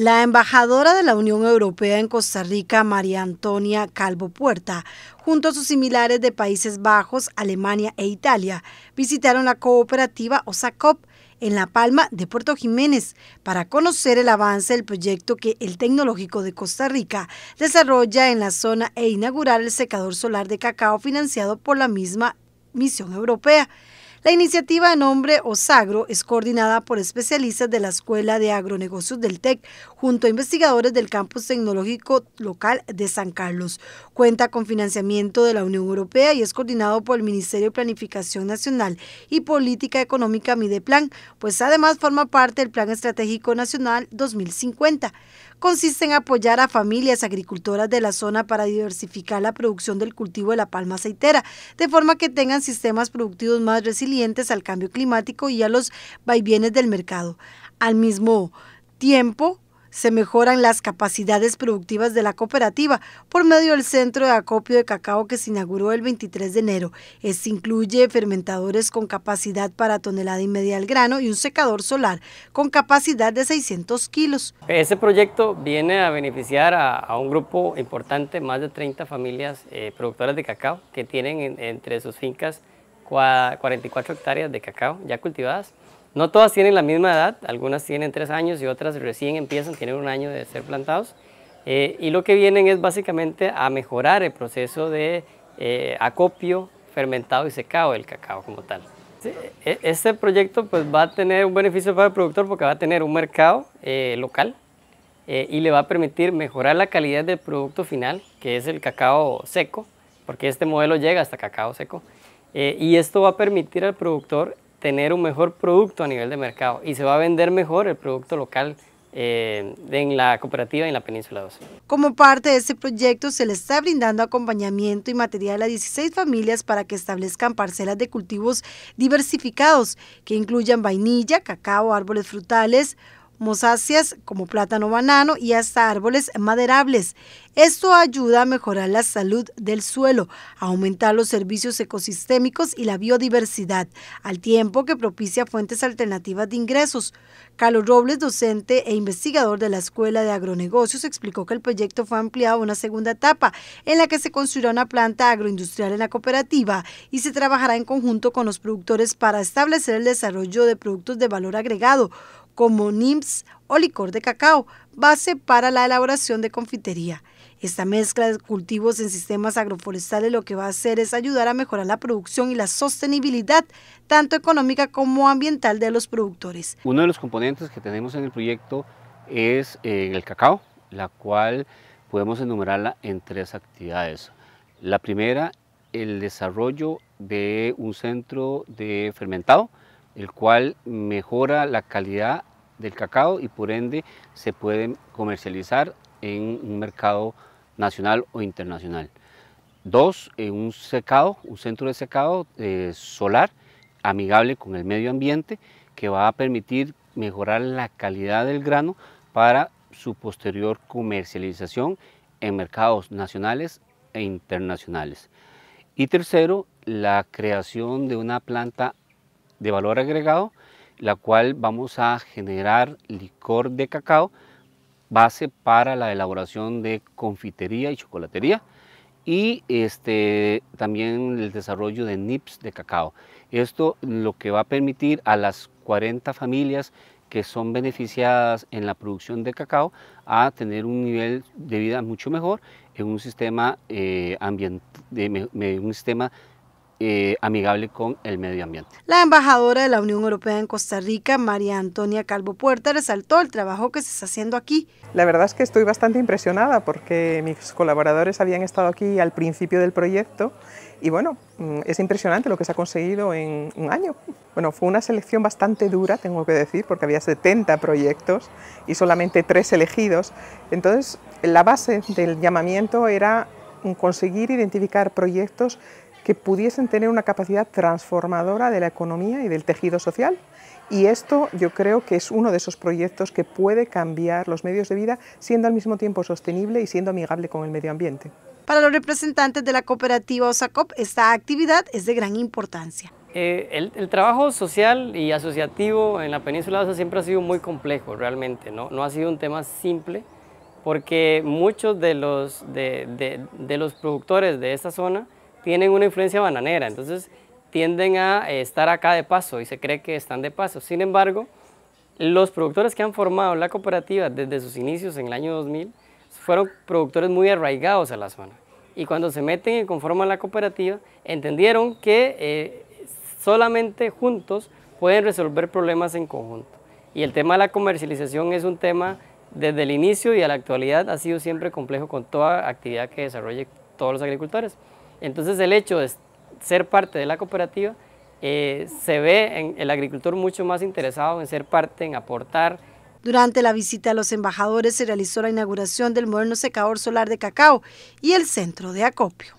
La embajadora de la Unión Europea en Costa Rica, María Antonia Calvo Puerta, junto a sus similares de Países Bajos, Alemania e Italia, visitaron la cooperativa OSACOP en La Palma de Puerto Jiménez para conocer el avance del proyecto que el Tecnológico de Costa Rica desarrolla en la zona e inaugurar el secador solar de cacao financiado por la misma misión europea. La iniciativa a nombre OSAGRO es coordinada por especialistas de la Escuela de Agronegocios del TEC junto a investigadores del Campus Tecnológico Local de San Carlos. Cuenta con financiamiento de la Unión Europea y es coordinado por el Ministerio de Planificación Nacional y Política Económica Mideplan, pues además forma parte del Plan Estratégico Nacional 2050. Consiste en apoyar a familias agricultoras de la zona para diversificar la producción del cultivo de la palma aceitera, de forma que tengan sistemas productivos más resilientes clientes al cambio climático y a los vaivienes del mercado. Al mismo tiempo, se mejoran las capacidades productivas de la cooperativa por medio del centro de acopio de cacao que se inauguró el 23 de enero. Este incluye fermentadores con capacidad para tonelada y media al grano y un secador solar con capacidad de 600 kilos. Este proyecto viene a beneficiar a, un grupo importante, más de 30 familias eh, productoras de cacao que tienen entre sus fincas 44 hectáreas de cacao ya cultivadas. No todas tienen la misma edad, algunas tienen tres años y otras recién empiezan, tienen un año de ser plantados. Eh, y lo que vienen es básicamente a mejorar el proceso de eh, acopio, fermentado y secado del cacao como tal. E, este proyecto pues, va a tener un beneficio para el productor porque va a tener un mercado eh, local y le va a permitir mejorar la calidad del producto final, que es el cacao seco, porque este modelo llega hasta cacao seco. Eh, y esto va a permitir al productor tener un mejor producto a nivel de mercado y se va a vender mejor el producto local eh, en la cooperativa en la Península 12. Como parte de este proyecto se le está brindando acompañamiento y material a 16 familias para que establezcan parcelas de cultivos diversificados que incluyan vainilla, cacao, árboles frutales, mosáceas como plátano banano y hasta árboles maderables. Esto ayuda a mejorar la salud del suelo, a aumentar los servicios ecosistémicos y la biodiversidad, al tiempo que propicia fuentes alternativas de ingresos. Carlos Robles, docente e investigador de la Escuela de Agronegocios, explicó que el proyecto fue ampliado a una segunda etapa en la que se construirá una planta agroindustrial en la cooperativa y se trabajará en conjunto con los productores para establecer el desarrollo de productos de valor agregado, como NIMS o licor de cacao, base para la elaboración de confitería. Esta mezcla de cultivos en sistemas agroforestales lo que va a hacer es ayudar a mejorar la producción y la sostenibilidad, tanto económica como ambiental, de los productores. Uno de los componentes que tenemos en el proyecto es eh, el cacao, la cual podemos enumerarla en tres actividades. La primera, el desarrollo de un centro de fermentado el cual mejora la calidad del cacao y por ende se puede comercializar en un mercado nacional o internacional. Dos, en un secado, un centro de secado eh, solar amigable con el medio ambiente que va a permitir mejorar la calidad del grano para su posterior comercialización en mercados nacionales e internacionales. Y tercero, la creación de una planta de valor agregado, la cual vamos a generar licor de cacao, base para la elaboración de confitería y chocolatería y este, también el desarrollo de nips de cacao. Esto lo que va a permitir a las 40 familias que son beneficiadas en la producción de cacao a tener un nivel de vida mucho mejor en un sistema, eh, un sistema eh, amigable con el medio ambiente. La embajadora de la Unión Europea en Costa Rica, María Antonia Calvo Puerta, resaltó el trabajo que se está haciendo aquí. La verdad es que estoy bastante impresionada porque mis colaboradores habían estado aquí al principio del proyecto y bueno, mm, es impresionante lo que se ha conseguido en un año. Bueno, fue una selección bastante dura, tengo que decir, porque había 70 proyectos y solamente tres elegidos. Entonces, la base del llamamiento era conseguir identificar proyectos que pudiesen tener una capacidad transformadora de la economía y del tejido social. Y esto yo creo que es uno de esos proyectos que puede cambiar los medios de vida siendo al mismo tiempo sostenible y siendo amigable con el medio ambiente. Para los representantes de la cooperativa OSACOP, esta actividad es de gran importancia. Eh, el, trabajo social y asociativo en la península de siempre ha sido muy complejo realmente, ¿no? ha sido un tema simple porque muchos de los, de los productores de esta zona tienen una influencia bananera, entonces tienden a eh, estar acá de paso y se cree que están de paso. Sin embargo, los productores que han formado la cooperativa desde sus inicios en el año 2000 fueron productores muy arraigados a la zona. Y cuando se meten y conforman la cooperativa, entendieron que eh, solamente juntos pueden resolver problemas en conjunto. Y el tema de la comercialización es un tema desde el inicio y a la actualidad ha sido siempre complejo con toda actividad que desarrolle todos los agricultores. Entonces el hecho de ser parte de la cooperativa eh, se ve en el agricultor mucho más interesado en ser parte, en aportar. Durante la visita a los embajadores se realizó la inauguración del moderno secador solar de cacao y el centro de acopio.